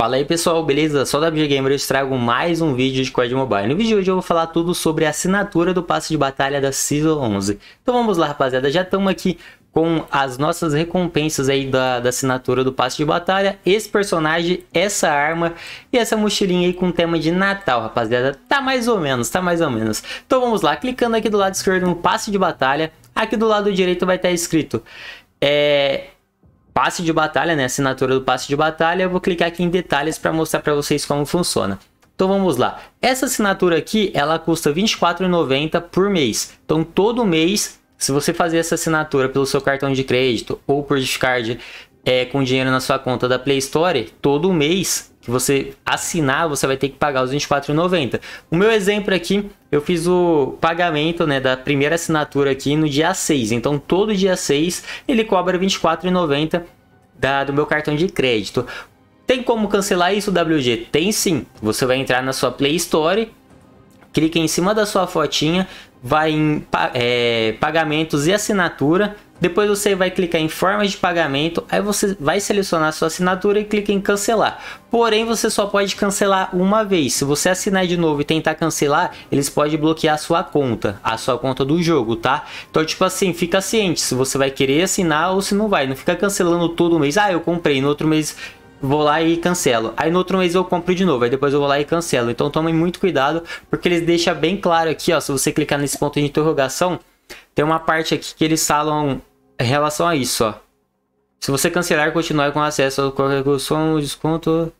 Fala aí pessoal, beleza? Só da BG Gamer eu trago mais um vídeo de COD Mobile. No vídeo de hoje eu vou falar tudo sobre a assinatura do passe de batalha da Season 11. Então vamos lá rapaziada, já estamos aqui com as nossas recompensas aí da, da, assinatura do passe de batalha, esse personagem, essa arma e essa mochilinha aí com tema de Natal, rapaziada. Tá mais ou menos, tá mais ou menos. Então vamos lá, clicando aqui do lado esquerdo no passe de batalha, aqui do lado direito vai estar escrito é, passe de batalha, né, assinatura do passe de batalha, eu vou clicar aqui em detalhes para mostrar para vocês como funciona. Então vamos lá. Essa assinatura aqui, ela custa R$24,90 24,90 por mês. Então todo mês, se você fazer essa assinatura pelo seu cartão de crédito ou por discard, é, com dinheiro na sua conta da Play Store, todo mês que você assinar, você vai ter que pagar os R$24,90. O meu exemplo aqui, eu fiz o pagamento né, da primeira assinatura aqui no dia 6. Então, todo dia 6, ele cobra R$24,90 do meu cartão de crédito. Tem como cancelar isso, WG? Tem sim. Você vai entrar na sua Play Store, clica em cima da sua fotinha, vai em é, pagamentos e assinatura, depois você vai clicar em formas de pagamento, aí você vai selecionar sua assinatura e clica em cancelar. Porém, você só pode cancelar uma vez. Se você assinar de novo e tentar cancelar, eles podem bloquear a sua conta, a sua conta do jogo, tá? Então, tipo assim, fica ciente se você vai querer assinar ou se não vai. Não fica cancelando todo mês. Ah, eu comprei, no outro mês vou lá e cancelo. Aí no outro mês eu compro de novo, aí depois eu vou lá e cancelo. Então tomem muito cuidado, porque eles deixam bem claro aqui, ó, se você clicar nesse ponto de interrogação, tem uma parte aqui que eles falam em relação a isso, ó. Se você cancelar, continuar com acesso ao qualquer som, desconto.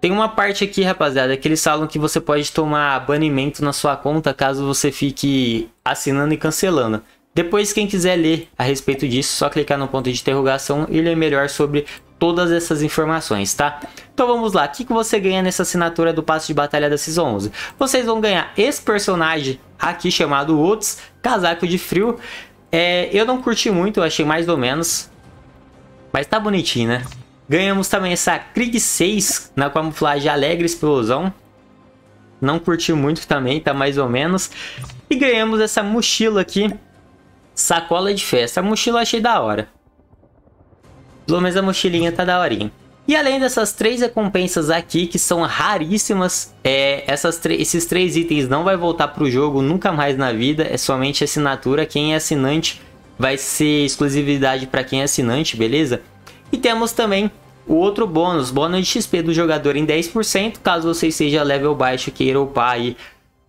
Tem uma parte aqui, rapaziada, que eles falam que você pode tomar banimento na sua conta caso você fique assinando e cancelando. Depois, quem quiser ler a respeito disso, só clicar no ponto de interrogação e ler melhor sobre todas essas informações, tá? Então vamos lá, o que, você ganha nessa assinatura do passo de batalha da Season 11? Vocês vão ganhar esse personagem aqui chamado Otis, casaco de frio, é, eu não curti muito, eu achei mais ou menos. Mas tá bonitinho, né? Ganhamos também essa Krieg 6 na camuflagem Alegre Explosão. Não curti muito também, tá mais ou menos. E ganhamos essa mochila aqui. Sacola de festa. A mochila eu achei da hora. Pelo menos a mochilinha tá da horinha. E além dessas três recompensas aqui, que são raríssimas, é, essas esses três itens não vai voltar para o jogo nunca mais na vida, é somente assinatura, quem é assinante vai ser exclusividade para quem é assinante, beleza? E temos também o outro bônus, bônus de XP do jogador em 10%, caso você seja level baixo e queira upar aí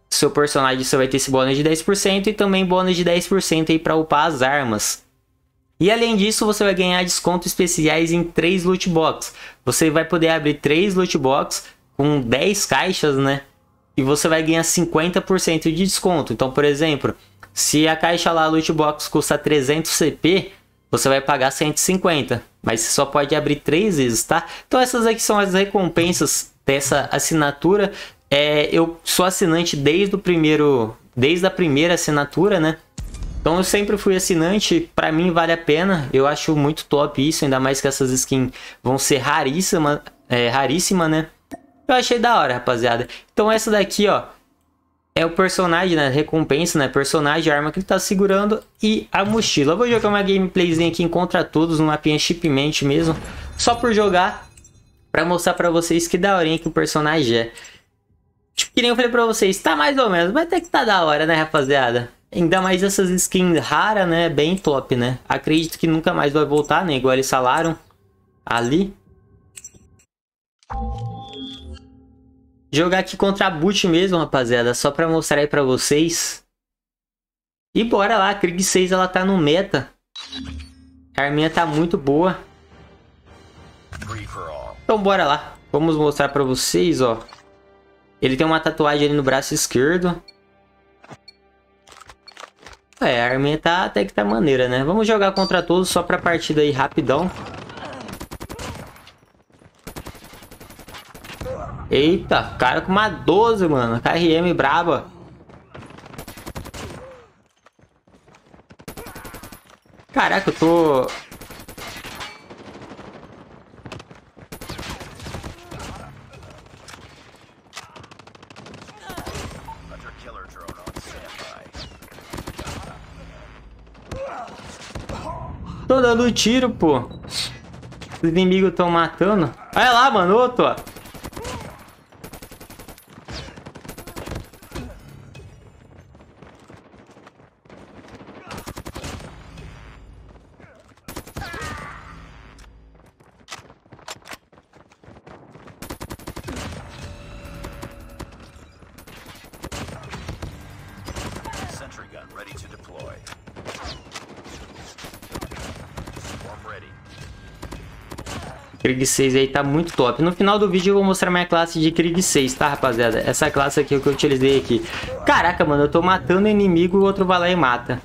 seu personagem, você vai ter esse bônus de 10% e também bônus de 10% aí para upar as armas. E além disso, você vai ganhar descontos especiais em 3 loot box. Você vai poder abrir 3 loot box com 10 caixas, né? E você vai ganhar 50% de desconto. Então, por exemplo, se a caixa lá loot box custa 300 CP, você vai pagar 150, mas você só pode abrir 3 vezes, tá? Então essas aqui são as recompensas dessa assinatura. É, eu sou assinante desde o primeiro, desde a primeira assinatura, né? Então eu sempre fui assinante, para mim vale a pena, eu acho muito top isso, ainda mais que essas skins vão ser raríssima, é, raríssima, né? Eu achei da hora, rapaziada. Então essa daqui, ó, é o personagem, né? Recompensa, né? Personagem, a arma que ele tá segurando e a mochila. Eu vou jogar uma gameplayzinha aqui em Contra Todos, no mapinha Shipment mesmo. Só por jogar, pra mostrar pra vocês que daorinha que o personagem é. Tipo, que nem eu falei pra vocês, tá mais ou menos, mas até que tá da hora, né, rapaziada? Ainda mais essas skins raras, né? Bem top, né? Acredito que nunca mais vai voltar, né? Igual eles falaram ali. Jogar aqui contra a Boot mesmo, rapaziada. Só pra mostrar aí pra vocês. E bora lá. A Krieg 6, ela tá no meta. A arminha tá muito boa. Então bora lá. Vamos mostrar pra vocês, ó. Ele tem uma tatuagem ali no braço esquerdo. É, A arminha tá, até que tá maneira, né? Vamos jogar contra todos só pra partida aí rapidão. Eita, cara com uma 12, mano. KRM braba. Caraca, eu tô... tô dando tiro, pô. Os inimigos estão matando. Olha lá, mano, outro, ó. Krieg 6 aí tá muito top. No final do vídeo eu vou mostrar minha classe de Krieg 6, tá, rapaziada? Essa classe aqui é o que eu utilizei aqui. Caraca, mano, eu tô matando inimigo e o outro vai lá e mata.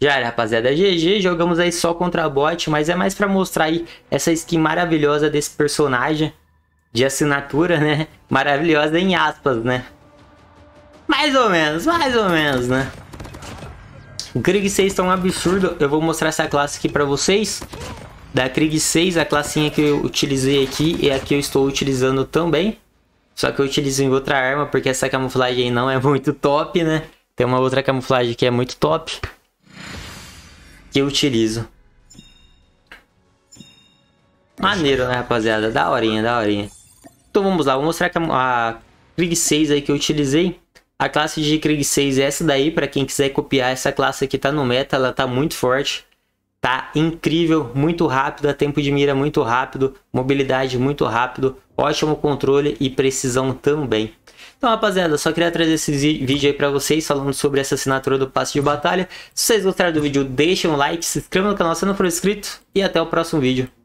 Já era, rapaziada. GG, é jogamos aí só contra bot, mas é mais pra mostrar aí essa skin maravilhosa desse personagem de assinatura, né? Maravilhosa em aspas, né? Mais ou menos, mais ou menos, né? O Krieg 6 tá um absurdo. Eu vou mostrar essa classe aqui pra vocês. Da Krieg 6, a classinha que eu utilizei aqui e a que eu estou utilizando também. Só que eu utilizei outra arma, porque essa camuflagem aí não é muito top, né? Tem uma outra camuflagem que é muito top. Que eu utilizo. Maneiro, né, rapaziada? Da horinha, da horinha. Então vamos lá, vou mostrar a, a Krieg 6 aí que eu utilizei. A classe de Krieg 6 é essa daí, para quem quiser copiar, essa classe aqui tá no meta, ela tá muito forte. Tá incrível, muito rápida, tempo de mira muito rápido, mobilidade muito rápido, ótimo controle e precisão também. Então, rapaziada, só queria trazer esse vídeo aí pra vocês falando sobre essa assinatura do passe de batalha. Se vocês gostaram do vídeo, deixem um like, se inscrevam no canal se não for inscrito e até o próximo vídeo.